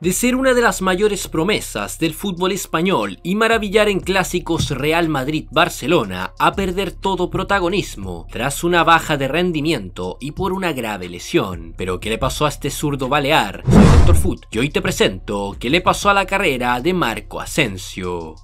de ser una de las mayores promesas del fútbol español y maravillar en clásicos Real Madrid-Barcelona a perder todo protagonismo tras una baja de rendimiento y por una grave lesión. Pero ¿qué le pasó a este zurdo balear? Soy Doctor Foot y hoy te presento qué le pasó a la carrera de Marco Asensio.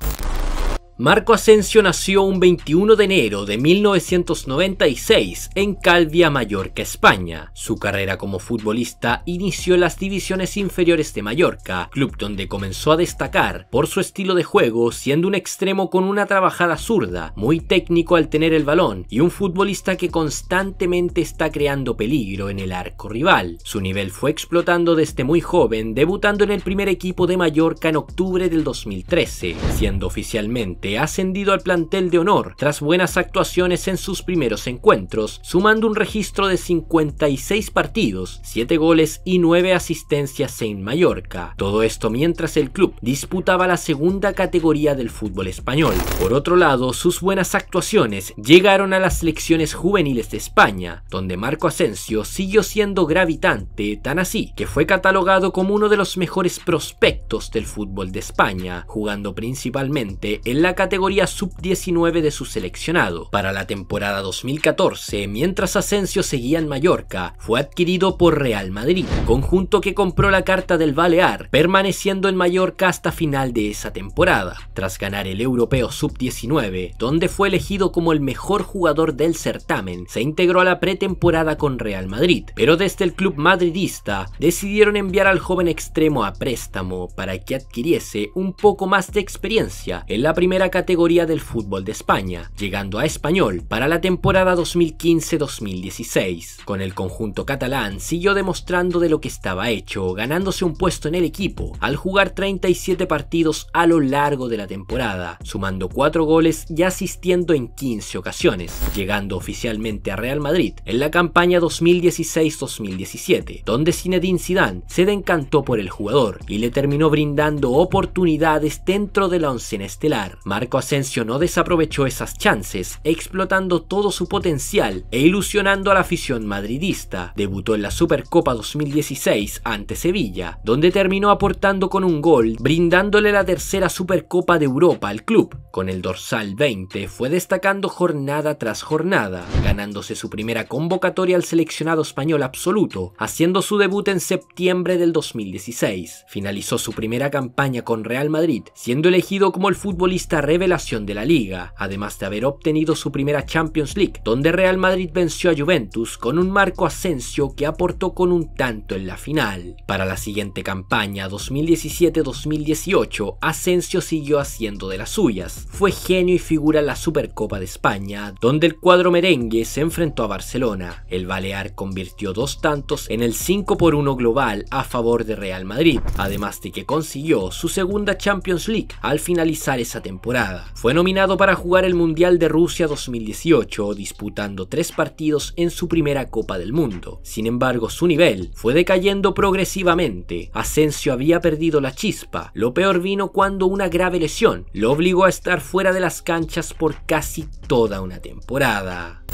Marco Asensio nació un 21 de enero de 1996 en Caldia, Mallorca, España. Su carrera como futbolista inició en las divisiones inferiores de Mallorca, club donde comenzó a destacar por su estilo de juego, siendo un extremo con una trabajada zurda, muy técnico al tener el balón y un futbolista que constantemente está creando peligro en el arco rival. Su nivel fue explotando desde muy joven, debutando en el primer equipo de Mallorca en octubre del 2013, siendo oficialmente ha ascendido al plantel de honor tras buenas actuaciones en sus primeros encuentros, sumando un registro de 56 partidos, 7 goles y 9 asistencias en Mallorca. Todo esto mientras el club disputaba la segunda categoría del fútbol español. Por otro lado, sus buenas actuaciones llegaron a las selecciones juveniles de España, donde Marco Asensio siguió siendo gravitante, tan así que fue catalogado como uno de los mejores prospectos del fútbol de España, jugando principalmente en la categoría sub-19 de su seleccionado. Para la temporada 2014, mientras Asensio seguía en Mallorca, fue adquirido por Real Madrid, conjunto que compró la carta del Balear, permaneciendo en Mallorca hasta final de esa temporada, tras ganar el Europeo Sub-19, donde fue elegido como el mejor jugador del certamen, se integró a la pretemporada con Real Madrid, pero desde el club madridista decidieron enviar al joven extremo a préstamo para que adquiriese un poco más de experiencia en la primera categoría del fútbol de España, llegando a Español para la temporada 2015-2016. Con el conjunto catalán siguió demostrando de lo que estaba hecho, ganándose un puesto en el equipo al jugar 37 partidos a lo largo de la temporada, sumando 4 goles y asistiendo en 15 ocasiones, llegando oficialmente a Real Madrid en la campaña 2016-2017, donde Zinedine Zidane se encantó por el jugador y le terminó brindando oportunidades dentro de la oncena estelar, Marco Asensio no desaprovechó esas chances, explotando todo su potencial e ilusionando a la afición madridista. Debutó en la Supercopa 2016 ante Sevilla, donde terminó aportando con un gol, brindándole la tercera Supercopa de Europa al club. Con el dorsal 20 fue destacando jornada tras jornada, ganándose su primera convocatoria al seleccionado español absoluto, haciendo su debut en septiembre del 2016. Finalizó su primera campaña con Real Madrid, siendo elegido como el futbolista revelación de la liga, además de haber obtenido su primera Champions League, donde Real Madrid venció a Juventus con un Marco Asensio que aportó con un tanto en la final. Para la siguiente campaña 2017-2018, Asensio siguió haciendo de las suyas. Fue genio y figura en la Supercopa de España, donde el cuadro merengue se enfrentó a Barcelona. El Balear convirtió dos tantos en el 5 por 1 global a favor de Real Madrid, además de que consiguió su segunda Champions League al finalizar esa temporada fue nominado para jugar el Mundial de Rusia 2018, disputando tres partidos en su primera Copa del Mundo. Sin embargo, su nivel fue decayendo progresivamente. Asensio había perdido la chispa. Lo peor vino cuando una grave lesión lo obligó a estar fuera de las canchas por casi toda una temporada.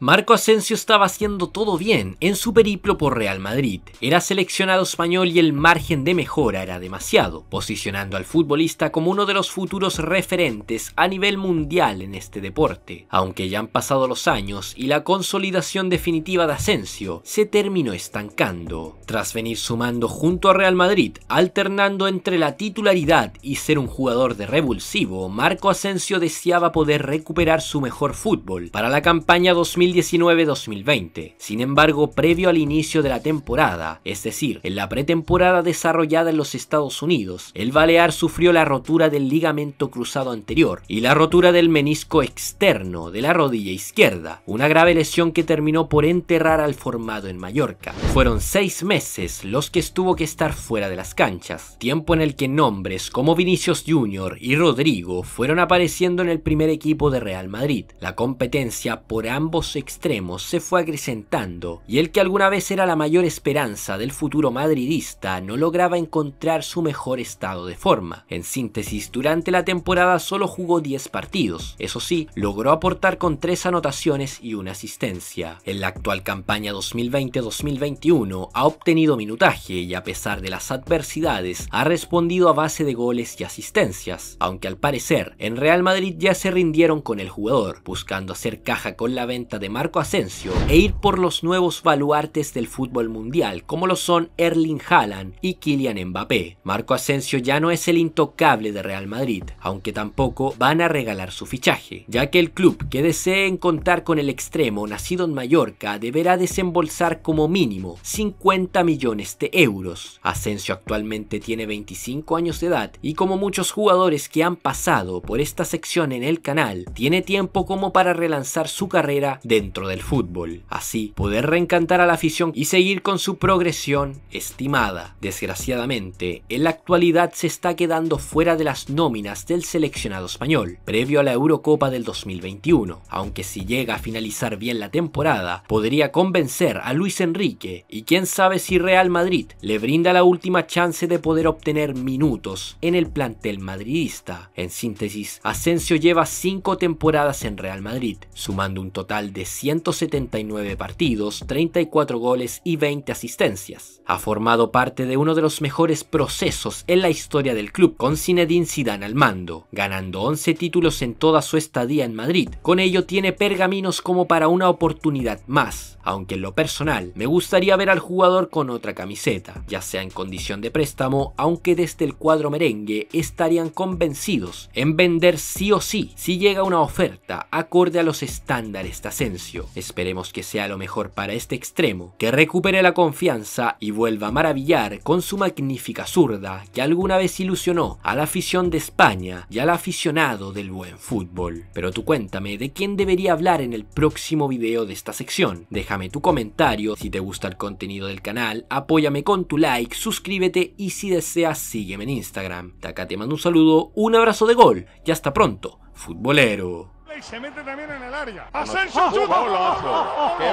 Marco Asensio estaba haciendo todo bien en su periplo por Real Madrid. Era seleccionado español y el margen de mejora era demasiado, posicionando al futbolista como uno de los futuros referentes a nivel mundial en este deporte. Aunque ya han pasado los años y la consolidación definitiva de Asensio se terminó estancando, tras venir sumando junto a Real Madrid, alternando entre la titularidad y ser un jugador de revulsivo, Marco Asensio deseaba poder recuperar su mejor fútbol para la campaña 2000 2019-2020. Sin embargo, previo al inicio de la temporada, es decir, en la pretemporada desarrollada en los Estados Unidos, el Balear sufrió la rotura del ligamento cruzado anterior y la rotura del menisco externo de la rodilla izquierda, una grave lesión que terminó por enterrar al formado en Mallorca. Fueron seis meses los que estuvo que estar fuera de las canchas, tiempo en el que nombres como Vinicius Jr. y Rodrigo fueron apareciendo en el primer equipo de Real Madrid. La competencia por ambos extremos se fue acrecentando y el que alguna vez era la mayor esperanza del futuro madridista no lograba encontrar su mejor estado de forma. En síntesis, durante la temporada solo jugó 10 partidos, eso sí, logró aportar con 3 anotaciones y una asistencia. En la actual campaña 2020-2021 ha obtenido minutaje y a pesar de las adversidades ha respondido a base de goles y asistencias, aunque al parecer en Real Madrid ya se rindieron con el jugador, buscando hacer caja con la venta de Marco Asensio e ir por los nuevos baluartes del fútbol mundial, como lo son Erling Haaland y Kylian Mbappé. Marco Asensio ya no es el intocable de Real Madrid, aunque tampoco van a regalar su fichaje, ya que el club que desee contar con el extremo nacido en Mallorca deberá desembolsar como mínimo 50 millones de euros. Asensio actualmente tiene 25 años de edad y como muchos jugadores que han pasado por esta sección en el canal, tiene tiempo como para relanzar su carrera de dentro del fútbol. Así, poder reencantar a la afición y seguir con su progresión estimada. Desgraciadamente, en la actualidad se está quedando fuera de las nóminas del seleccionado español, previo a la Eurocopa del 2021, aunque si llega a finalizar bien la temporada, podría convencer a Luis Enrique y quién sabe si Real Madrid le brinda la última chance de poder obtener minutos en el plantel madridista. En síntesis, Asensio lleva 5 temporadas en Real Madrid, sumando un total de 179 partidos, 34 goles y 20 asistencias. Ha formado parte de uno de los mejores procesos en la historia del club con Zinedine Zidane al mando, ganando 11 títulos en toda su estadía en Madrid. Con ello tiene pergaminos como para una oportunidad más, aunque en lo personal me gustaría ver al jugador con otra camiseta, ya sea en condición de préstamo, aunque desde el cuadro merengue estarían convencidos en vender sí o sí si llega una oferta acorde a los estándares de ascenso Esperemos que sea lo mejor para este extremo, que recupere la confianza y vuelva a maravillar con su magnífica zurda que alguna vez ilusionó a la afición de España y al aficionado del buen fútbol. Pero tú cuéntame de quién debería hablar en el próximo video de esta sección. Déjame tu comentario, si te gusta el contenido del canal, apóyame con tu like, suscríbete y si deseas sígueme en Instagram. De acá te mando un saludo, un abrazo de gol y hasta pronto, futbolero se mete también en el área. Asensio ¡Qué golazo! gol,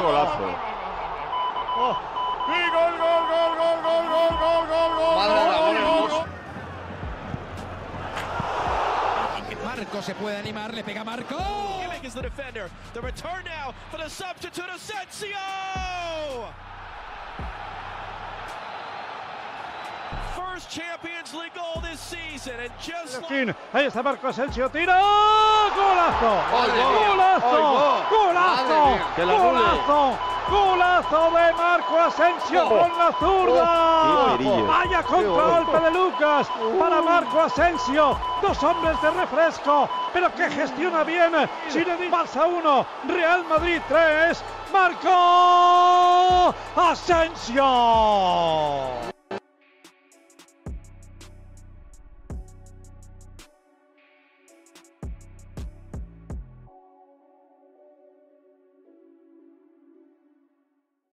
gol, gol, gol, gol, gol, gol, gol, gol, Marco se puede animar, le pega Marco. the return now for the substitute Ahí está Marco Asensio, tira. ¡Golazo! ¡Golazo! ¡Golazo! ¡Golazo! ¡Golazo de Marco Asensio con la zurda! ¡Vaya contragolpe de Lucas para uh. Marco Asensio! Dos hombres de refresco, pero que gestiona bien. le pasa uno! Real Madrid 3. ¡Marco Asensio!